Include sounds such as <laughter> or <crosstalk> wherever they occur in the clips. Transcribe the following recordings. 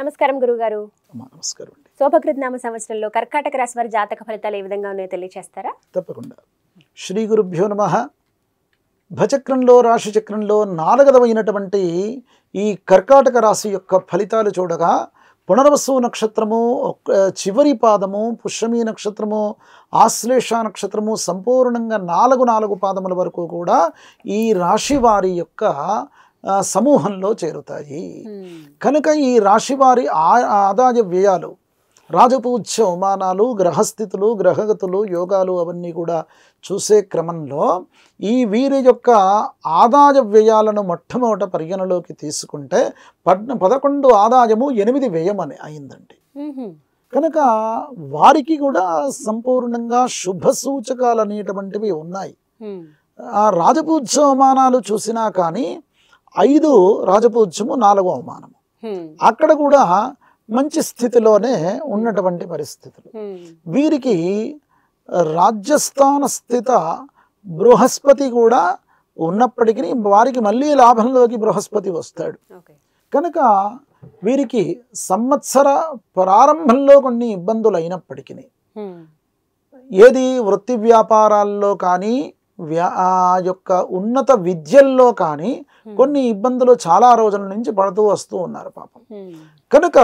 నమస్కారం గురుగారు నమస్కారం నామ సంవత్సరంలో కర్కాటక రాశి వారి జాతక ఫలితాలు ఏ విధంగా ఉన్నాయో తెలియజేస్తారా తప్పకుండా శ్రీ గురుభ్యో నమ భచక్రంలో రాశి చక్రంలో నాలుగదవైనటువంటి ఈ కర్కాటక రాశి యొక్క ఫలితాలు చూడగా పునర్వసు నక్షత్రము చివరి పాదము పుష్యమీ నక్షత్రము ఆశ్లేష నక్షత్రము సంపూర్ణంగా నాలుగు నాలుగు పాదముల వరకు కూడా ఈ రాశి వారి యొక్క సమూహంలో చేరుతాయి కనుక ఈ రాశివారి ఆదాయ వ్యయాలు రాజపూజ్య అవమానాలు గ్రహస్థితులు గ్రహగతులు యోగాలు అవన్నీ కూడా చూసే క్రమంలో ఈ వీరి యొక్క ఆదాయ వ్యయాలను మొట్టమొదట పరిగణలోకి తీసుకుంటే పద్ పదకొండు ఆదాయము ఎనిమిది వ్యయం అని అయిందండి కనుక వారికి కూడా సంపూర్ణంగా శుభ సూచకాలు అనేటువంటివి ఉన్నాయి ఆ రాజపూజ్య అవమానాలు చూసినా కానీ ఐదు రాజపూజ్యము నాలుగో అవమానము అక్కడ కూడా మంచి స్థితిలోనే ఉన్నటువంటి పరిస్థితులు వీరికి రాజ్యస్థాన స్థిత బృహస్పతి కూడా ఉన్నప్పటికీ వారికి మళ్ళీ లాభంలోకి బృహస్పతి వస్తాడు కనుక వీరికి సంవత్సర ప్రారంభంలో కొన్ని ఇబ్బందులు అయినప్పటికీ ఏది వృత్తి వ్యాపారాల్లో కానీ వ్యా యొక్క ఉన్నత విద్యల్లో కానీ కొన్ని ఇబ్బందులు చాలా రోజుల నుంచి పడుతూ వస్తూ ఉన్నారు పాపం కనుక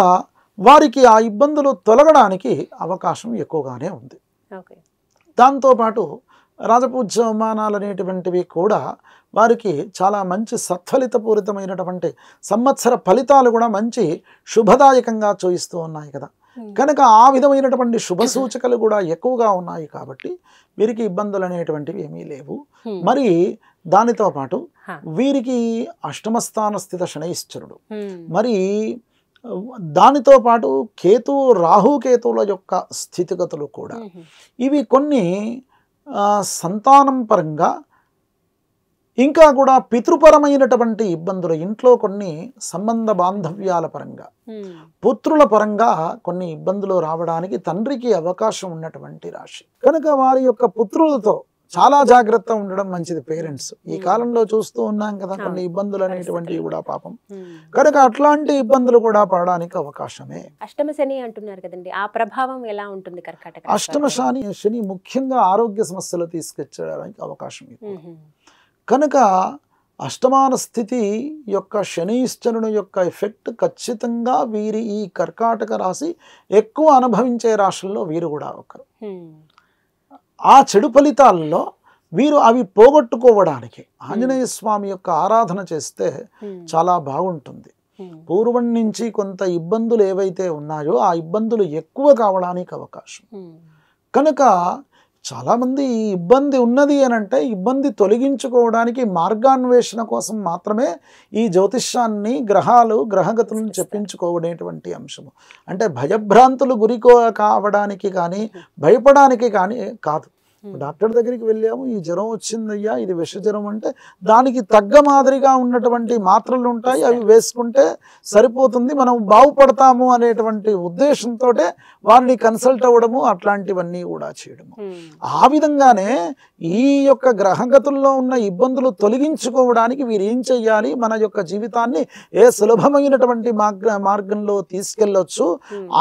వారికి ఆ ఇబ్బందులు తొలగడానికి అవకాశం ఎక్కువగానే ఉంది దాంతోపాటు అవమానాలు అనేటువంటివి కూడా వారికి చాలా మంచి సత్ఫలితపూరితమైనటువంటి సంవత్సర ఫలితాలు కూడా మంచి శుభదాయకంగా చూయిస్తూ ఉన్నాయి కదా Hmm. కనుక ఆ విధమైనటువంటి శుభ <coughs> సూచకలు కూడా ఎక్కువగా ఉన్నాయి కాబట్టి వీరికి ఇబ్బందులు అనేటువంటివి ఏమీ లేవు hmm. మరి దానితో పాటు వీరికి అష్టమస్థాన స్థిత శనైశ్వరుడు hmm. మరి దానితో పాటు కేతు రాహుకేతువుల యొక్క స్థితిగతులు కూడా ఇవి కొన్ని సంతానం పరంగా ఇంకా కూడా పితృపరమైనటువంటి ఇబ్బందులు ఇంట్లో కొన్ని సంబంధ బాంధవ్యాల పరంగా పుత్రుల పరంగా కొన్ని ఇబ్బందులు రావడానికి తండ్రికి అవకాశం ఉన్నటువంటి రాశి కనుక వారి యొక్క పుత్రులతో చాలా జాగ్రత్త ఉండడం మంచిది పేరెంట్స్ ఈ కాలంలో చూస్తూ ఉన్నాం కదా కొన్ని ఇబ్బందులు అనేటువంటివి కూడా పాపం కనుక అట్లాంటి ఇబ్బందులు కూడా పడడానికి అవకాశమే అష్టమ శని అంటున్నారు కదండి ఆ ప్రభావం ఎలా ఉంటుంది కర్కాటక అష్టమ శని శని ముఖ్యంగా ఆరోగ్య సమస్యలు తీసుకొచ్చడానికి అవకాశం కనుక అష్టమాన స్థితి యొక్క శనీశ్వరుని యొక్క ఎఫెక్ట్ ఖచ్చితంగా వీరి ఈ కర్కాటక రాశి ఎక్కువ అనుభవించే రాశుల్లో వీరు కూడా ఒకరు ఆ చెడు ఫలితాల్లో వీరు అవి పోగొట్టుకోవడానికి ఆంజనేయ స్వామి యొక్క ఆరాధన చేస్తే చాలా బాగుంటుంది పూర్వం నుంచి కొంత ఇబ్బందులు ఏవైతే ఉన్నాయో ఆ ఇబ్బందులు ఎక్కువ కావడానికి అవకాశం కనుక చాలామంది ఇబ్బంది ఉన్నది అని అంటే ఇబ్బంది తొలగించుకోవడానికి మార్గాన్వేషణ కోసం మాత్రమే ఈ జ్యోతిష్యాన్ని గ్రహాలు గ్రహగతులను చెప్పించుకోవడేటువంటి అంశము అంటే భయభ్రాంతులు గురి కావడానికి కానీ భయపడానికి కానీ కాదు డాక్టర్ దగ్గరికి వెళ్ళాము ఈ జ్వరం వచ్చిందయ్యా ఇది విష జ్వరం అంటే దానికి తగ్గ మాదిరిగా ఉన్నటువంటి మాత్రలు ఉంటాయి అవి వేసుకుంటే సరిపోతుంది మనం బాగుపడతాము అనేటువంటి ఉద్దేశంతో వారిని కన్సల్ట్ అవ్వడము అట్లాంటివన్నీ కూడా చేయడము ఆ విధంగానే ఈ యొక్క గ్రహగతుల్లో ఉన్న ఇబ్బందులు తొలగించుకోవడానికి వీరు ఏం చెయ్యాలి మన యొక్క జీవితాన్ని ఏ సులభమైనటువంటి మార్గ మార్గంలో తీసుకెళ్లొచ్చు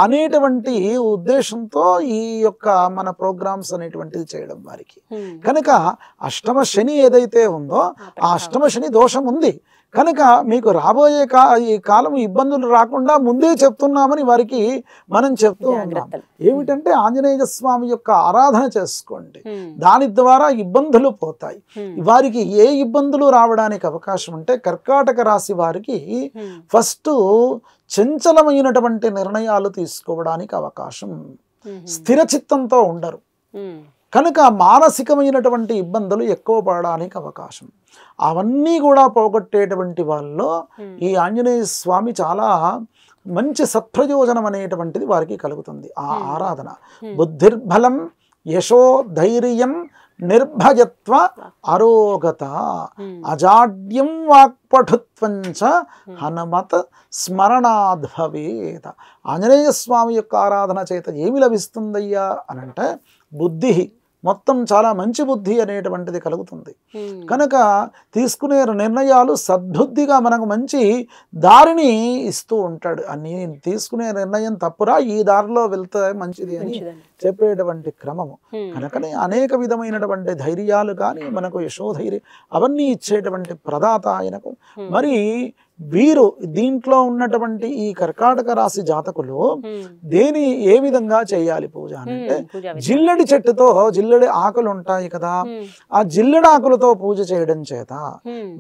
అనేటువంటి ఉద్దేశంతో ఈ యొక్క మన ప్రోగ్రామ్స్ అనేటువంటిది చేయడం చేయడం వారికి కనుక అష్టమ శని ఏదైతే ఉందో ఆ అష్టమ శని దోషం ఉంది కనుక మీకు రాబోయే కా ఈ కాలం ఇబ్బందులు రాకుండా ముందే చెప్తున్నామని వారికి మనం చెప్తూ ఉన్నాం ఏమిటంటే ఆంజనేయ స్వామి యొక్క ఆరాధన చేసుకోండి దాని ద్వారా ఇబ్బందులు పోతాయి వారికి ఏ ఇబ్బందులు రావడానికి అవకాశం ఉంటే కర్కాటక రాశి వారికి ఫస్ట్ చంచలమైనటువంటి నిర్ణయాలు తీసుకోవడానికి అవకాశం స్థిర చిత్తంతో ఉండరు కనుక మానసికమైనటువంటి ఇబ్బందులు ఎక్కువ పడడానికి అవకాశం అవన్నీ కూడా పోగొట్టేటువంటి వాళ్ళలో ఈ ఆంజనేయ స్వామి చాలా మంచి సత్ప్రయోజనం అనేటువంటిది వారికి కలుగుతుంది ఆ ఆరాధన బుద్ధిర్బలం యశో ధైర్యం నిర్భయత్వ అరోగత అజాడ్యం వాక్పఠుత్వంచ హనుమత స్మరణాద్భవేత ఆంజనేయ స్వామి యొక్క ఆరాధన చేత ఏమి లభిస్తుందయ్యా అనంటే బుద్ధి మొత్తం చాలా మంచి బుద్ధి అనేటువంటిది కలుగుతుంది కనుక తీసుకునే నిర్ణయాలు సద్బుద్ధిగా మనకు మంచి దారిని ఇస్తూ ఉంటాడు అని తీసుకునే నిర్ణయం తప్పురా ఈ దారిలో వెళ్తే మంచిది అని చెప్పేటువంటి క్రమము కనుకనే అనేక విధమైనటువంటి ధైర్యాలు కానీ మనకు యశోధైర్యం అవన్నీ ఇచ్చేటువంటి ప్రదాత ఆయనకు మరి వీరు దీంట్లో ఉన్నటువంటి ఈ కర్కాటక రాశి జాతకులు దేని ఏ విధంగా చేయాలి పూజ అంటే జిల్లడి చెట్టుతో జిల్లడి ఆకులు ఉంటాయి కదా ఆ జిల్లడి ఆకులతో పూజ చేయడం చేత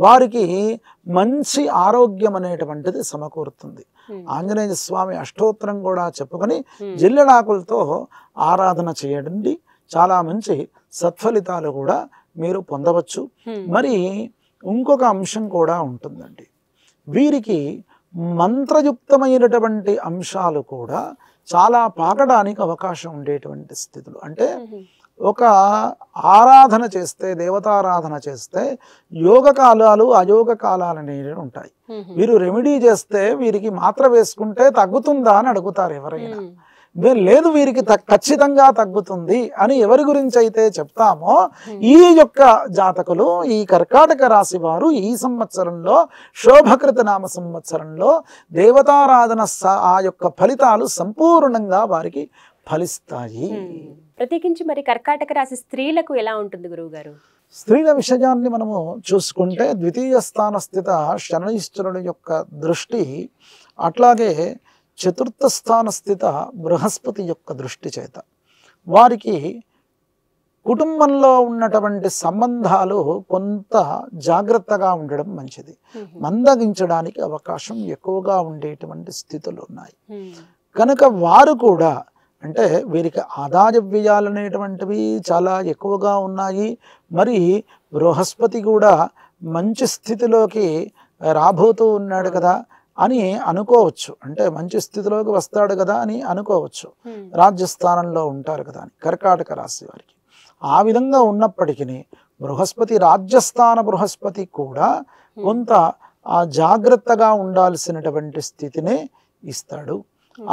వారికి మంచి ఆరోగ్యం అనేటువంటిది సమకూరుతుంది ఆంజనేయ స్వామి అష్టోత్తరం కూడా చెప్పుకొని జిల్లడి ఆకులతో ఆరాధన చేయండి చాలా మంచి సత్ఫలితాలు కూడా మీరు పొందవచ్చు మరి ఇంకొక అంశం కూడా ఉంటుందండి వీరికి మంత్రయుక్తమైనటువంటి అంశాలు కూడా చాలా పాకడానికి అవకాశం ఉండేటువంటి స్థితులు అంటే ఒక ఆరాధన చేస్తే దేవతారాధన చేస్తే యోగ కాలాలు అయోగ కాలాలు అనేవి ఉంటాయి వీరు రెమెడీ చేస్తే వీరికి మాత్ర వేసుకుంటే తగ్గుతుందా అని అడుగుతారు ఎవరైనా లేదు వీరికి ఖచ్చితంగా తగ్గుతుంది అని ఎవరి గురించి అయితే చెప్తామో ఈ యొక్క జాతకులు ఈ కర్కాటక రాశి వారు ఈ సంవత్సరంలో శోభకృత నామ సంవత్సరంలో దేవతారాధన ఆ యొక్క ఫలితాలు సంపూర్ణంగా వారికి ఫలిస్తాయి ప్రత్యేకించి మరి కర్కాటక రాశి స్త్రీలకు ఎలా ఉంటుంది గురువు గారు స్త్రీల విషయాన్ని మనము చూసుకుంటే ద్వితీయ స్థాన స్థిత శనైశ్వరుడు యొక్క దృష్టి అట్లాగే చతుర్థ స్థాన స్థిత బృహస్పతి యొక్క దృష్టి చేత వారికి కుటుంబంలో ఉన్నటువంటి సంబంధాలు కొంత జాగ్రత్తగా ఉండడం మంచిది మందగించడానికి అవకాశం ఎక్కువగా ఉండేటువంటి స్థితులు ఉన్నాయి కనుక వారు కూడా అంటే వీరికి ఆదాయ వ్యయాలు అనేటువంటివి చాలా ఎక్కువగా ఉన్నాయి మరి బృహస్పతి కూడా మంచి స్థితిలోకి రాబోతూ ఉన్నాడు కదా అని అనుకోవచ్చు అంటే మంచి స్థితిలోకి వస్తాడు కదా అని అనుకోవచ్చు రాజ్యస్థానంలో ఉంటారు కదా అని కర్కాటక రాశి వారికి ఆ విధంగా ఉన్నప్పటికీ బృహస్పతి రాజ్యస్థాన బృహస్పతి కూడా కొంత ఆ జాగ్రత్తగా ఉండాల్సినటువంటి స్థితినే ఇస్తాడు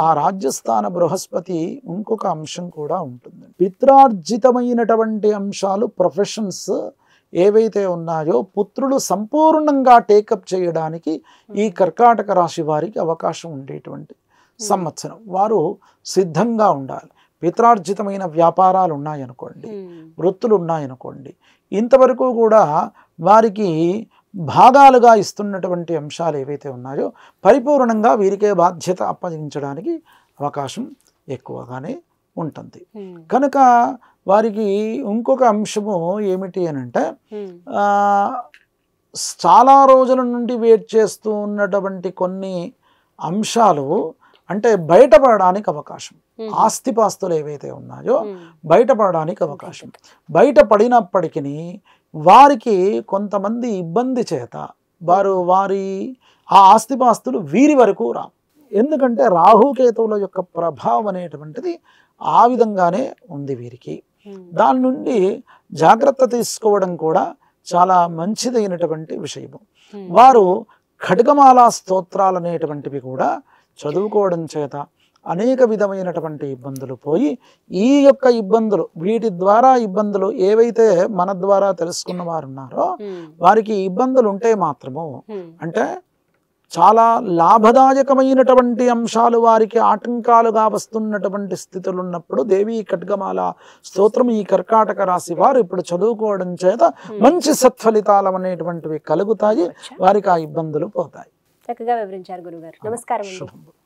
ఆ రాజ్యస్థాన బృహస్పతి ఇంకొక అంశం కూడా ఉంటుంది పిత్రార్జితమైనటువంటి అంశాలు ప్రొఫెషన్స్ ఏవైతే ఉన్నాయో పుత్రులు సంపూర్ణంగా టేకప్ చేయడానికి ఈ hmm. కర్కాటక రాశి వారికి అవకాశం ఉండేటువంటి hmm. సంవత్సరం వారు సిద్ధంగా ఉండాలి పిత్రార్జితమైన వ్యాపారాలు ఉన్నాయనుకోండి hmm. వృత్తులు ఉన్నాయనుకోండి ఇంతవరకు కూడా వారికి భాగాలుగా ఇస్తున్నటువంటి అంశాలు ఏవైతే ఉన్నాయో పరిపూర్ణంగా వీరికే బాధ్యత అప్పగించడానికి అవకాశం ఎక్కువగానే ఉంటుంది hmm. కనుక వారికి ఇంకొక అంశము ఏమిటి అని అంటే hmm. చాలా రోజుల నుండి వెయిట్ చేస్తూ ఉన్నటువంటి కొన్ని అంశాలు అంటే బయటపడడానికి అవకాశం hmm. ఆస్తిపాస్తులు ఏవైతే ఉన్నాయో బయటపడడానికి అవకాశం బయటపడినప్పటికీ వారికి కొంతమంది ఇబ్బంది చేత వారు వారి ఆ ఆస్తిపాస్తులు వీరి వరకు రా ఎందుకంటే రాహుకేతువుల యొక్క ప్రభావం అనేటువంటిది ఆ విధంగానే ఉంది వీరికి దాని నుండి జాగ్రత్త తీసుకోవడం కూడా చాలా మంచిదైనటువంటి విషయము వారు ఖడ్గమాల స్తోత్రాలు అనేటువంటివి కూడా చదువుకోవడం చేత అనేక విధమైనటువంటి ఇబ్బందులు పోయి ఈ యొక్క ఇబ్బందులు వీటి ద్వారా ఇబ్బందులు ఏవైతే మన ద్వారా తెలుసుకున్న వారు ఉన్నారో వారికి ఇబ్బందులు ఉంటే మాత్రము అంటే చాలా లాభదాయకమైనటువంటి అంశాలు వారికి ఆటంకాలుగా వస్తున్నటువంటి స్థితులు ఉన్నప్పుడు దేవి ఖడ్గమాల స్తోత్రం ఈ కర్కాటక రాశి వారు ఇప్పుడు చదువుకోవడం చేత మంచి సత్ఫలితాలు అనేటువంటివి కలుగుతాయి వారికి ఆ ఇబ్బందులు పోతాయి చక్కగా వివరించారు గురుగారు నమస్కారం